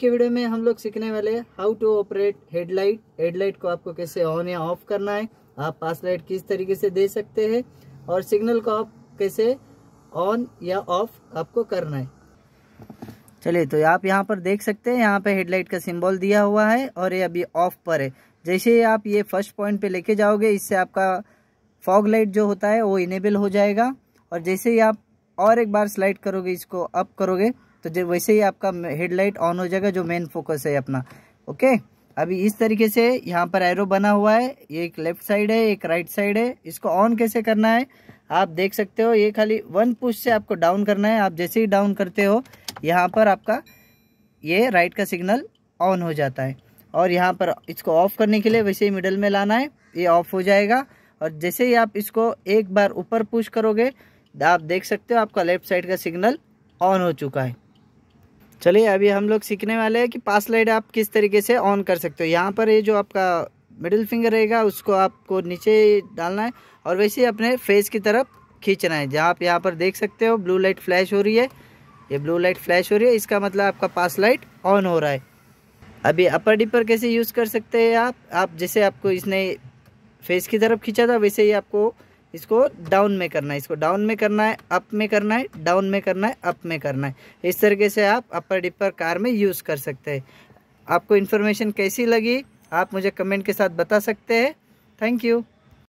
के वीडियो में हम लोग सीखने वाले हैं how to operate headlight headlight को आपको कैसे ऑन या ऑफ करना है आप पास लाइट किस तरीके से दे सकते हैं और सिग्नल को आप कैसे ऑन या ऑफ आपको करना है चलिए तो आप यहाँ पर देख सकते हैं यहाँ पे हेडलाइट का सिंबल दिया हुआ है और ये अभी ऑफ पर है जैसे ही आप ये फर्स्ट पॉइंट पे लेके जाओगे इससे आपका फॉग लाइट जो होता है वो इनेबल हो जाएगा और जैसे ही आप और एक बार स्लाइड करोगे इसको अप करोगे तो जब वैसे ही आपका हेडलाइट ऑन हो जाएगा जो मेन फोकस है अपना ओके अभी इस तरीके से यहाँ पर एरो बना हुआ है ये एक लेफ्ट साइड है एक राइट साइड है इसको ऑन कैसे करना है आप देख सकते हो ये खाली वन पुश से आपको डाउन करना है आप जैसे ही डाउन करते हो यहाँ पर आपका ये राइट का सिग्नल ऑन हो जाता है और यहाँ पर इसको ऑफ करने के लिए वैसे ही मिडल में लाना है ये ऑफ हो जाएगा और जैसे ही आप इसको एक बार ऊपर पुश करोगे आप देख सकते हो आपका लेफ्ट साइड का सिग्नल ऑन हो चुका है चलिए अभी हम लोग सीखने वाले हैं कि पास लाइट आप किस तरीके से ऑन कर सकते हो यहाँ पर ये जो आपका मिडिल फिंगर रहेगा उसको आपको नीचे डालना है और वैसे ही अपने फेस की तरफ खींचना है जहाँ आप यहाँ पर देख सकते हो ब्लू लाइट फ्लैश हो रही है ये ब्लू लाइट फ्लैश हो रही है इसका मतलब आपका पास लाइट ऑन हो रहा है अभी अपर डिपर कैसे यूज़ कर सकते हैं आप आप जैसे आपको इसने फेस की तरफ खींचा था वैसे ही आपको इसको डाउन में करना है इसको डाउन में करना है अप में करना है डाउन में करना है अप में करना है इस तरीके से आप अपर डिपर कार में यूज़ कर सकते हैं आपको इन्फॉर्मेशन कैसी लगी आप मुझे कमेंट के साथ बता सकते हैं थैंक यू